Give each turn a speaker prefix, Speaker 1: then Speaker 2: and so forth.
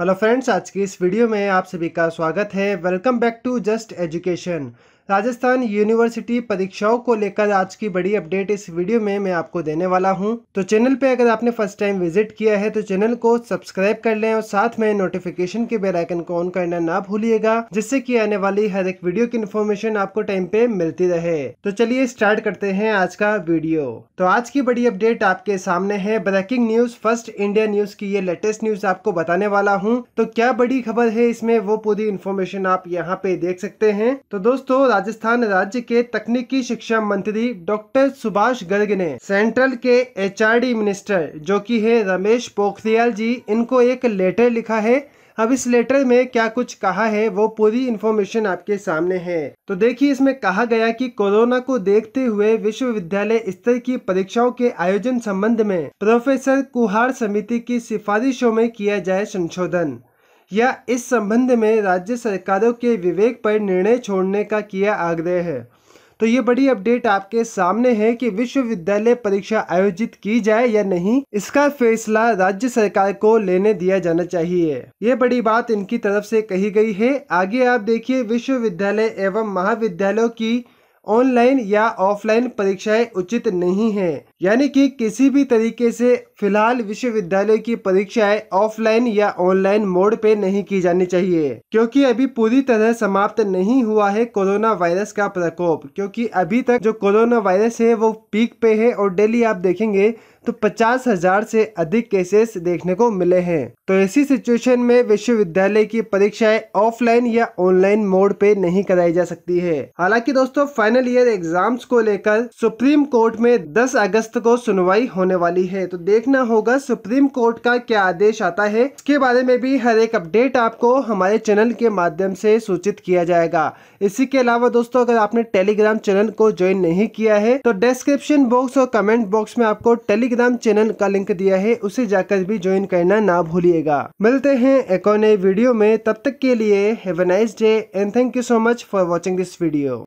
Speaker 1: hello friends आज की इस वीडियो में आप सभी का स्वागत है welcome back to Just Education Rajasthan university परीक्षाओं को लेकर आज की बड़ी अपडेट इस वीडियो में मैं आपको देने वाला हूं तो चैनल पे अगर आपने फर्स्ट टाइम विजिट किया है तो चैनल को सब्सक्राइब कर लें और साथ में नोटिफिकेशन के बेल आइकन को ऑन करना ना भूलिएगा जिससे की आने वाली हर एक वीडियो की इन्फॉर्मेशन आपको टाइम पे मिलती रहे तो चलिए स्टार्ट करते हैं आज का वीडियो तो आज की बड़ी अपडेट आपके सामने है breaking news First India News की ये लेटेस्ट न्यूज आपको बताने वाला हूँ तो क्या बड़ी खबर है इसमें वो पूरी इन्फॉर्मेशन आप यहाँ पे देख सकते हैं तो दोस्तों राजस्थान राज्य के तकनीकी शिक्षा मंत्री डॉक्टर सुभाष गर्ग ने सेंट्रल के एचआरडी मिनिस्टर जो कि है रमेश पोखरियाल जी इनको एक लेटर लिखा है अब इस लेटर में क्या कुछ कहा है वो पूरी इन्फॉर्मेशन आपके सामने है तो देखिए इसमें कहा गया कि कोरोना को देखते हुए विश्वविद्यालय स्तर की परीक्षाओं के आयोजन संबंध में प्रोफेसर कुहार समिति की सिफारिशों में किया जाए संशोधन या इस संबंध में राज्य सरकारों के विवेक पर निर्णय छोड़ने का किया आग्रह है तो ये बड़ी अपडेट आपके सामने है कि विश्वविद्यालय परीक्षा आयोजित की जाए या नहीं इसका फैसला राज्य सरकार को लेने दिया जाना चाहिए ये बड़ी बात इनकी तरफ से कही गई है आगे आप देखिए विश्वविद्यालय एवं महाविद्यालयों की ऑनलाइन या ऑफलाइन परीक्षाएं उचित नहीं है यानी कि किसी भी तरीके से फिलहाल विश्वविद्यालय की परीक्षाएं ऑफलाइन या ऑनलाइन मोड पे नहीं की जानी चाहिए क्योंकि अभी पूरी तरह समाप्त नहीं हुआ है कोरोना वायरस का प्रकोप क्योंकि अभी तक जो कोरोना वायरस है वो पीक पे है और डेली आप देखेंगे तो पचास हजार से अधिक केसेस देखने को मिले हैं तो ऐसी सिचुएशन में विश्वविद्यालय की परीक्षाएं ऑफलाइन या ऑनलाइन मोड पे नहीं कराई जा सकती है हालांकि दोस्तों फाइनल ईयर एग्जाम्स को लेकर सुप्रीम कोर्ट में 10 अगस्त को सुनवाई होने वाली है तो देख देखना होगा सुप्रीम कोर्ट का क्या आदेश आता है इसके बारे में भी हर एक अपडेट आपको हमारे चैनल के माध्यम से सूचित किया जाएगा इसी के अलावा दोस्तों अगर आपने टेलीग्राम चैनल को ज्वाइन नहीं किया है तो डिस्क्रिप्शन बॉक्स और कमेंट बॉक्स में आपको टेलीग्राम चैनल का लिंक दिया है उसे जाकर भी ज्वाइन करना ना भूलिएगा मिलते हैं एक और नए वीडियो में तब तक के लिए have nice day and thank you so much for watching this video